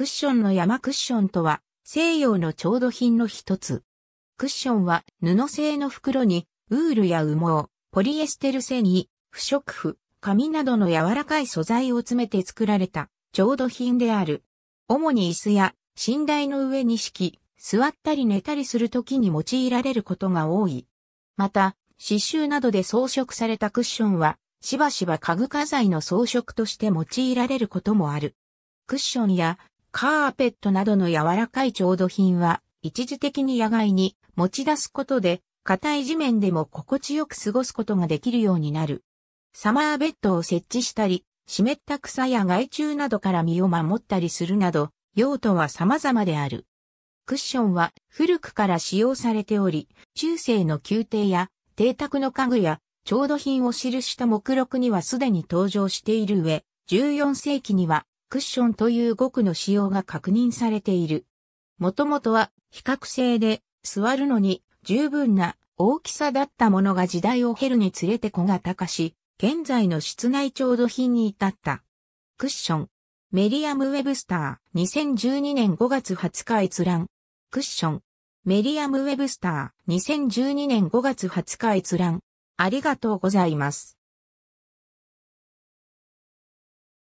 クッションの山クッションとは西洋の調度品の一つ。クッションは布製の袋にウールや羽毛、ポリエステル繊維、不織布、紙などの柔らかい素材を詰めて作られた調度品である。主に椅子や寝台の上に敷き、座ったり寝たりするときに用いられることが多い。また、刺繍などで装飾されたクッションは、しばしば家具家財の装飾として用いられることもある。クッションやカーペットなどの柔らかい調度品は、一時的に野外に持ち出すことで、硬い地面でも心地よく過ごすことができるようになる。サマーベッドを設置したり、湿った草や害虫などから身を守ったりするなど、用途は様々である。クッションは古くから使用されており、中世の宮廷や邸宅の家具や調度品を記した目録にはすでに登場している上、14世紀にはクッションという語句の使用が確認されている。もともとは比較性で座るのに十分な大きさだったものが時代を経るにつれて小型化し、現在の室内調度品に至った。クッション。メリアム・ウェブスター、2012年5月20日閲覧。クッション。メリアム・ウェブスター、2012年5月20日閲覧。ありがとうございます。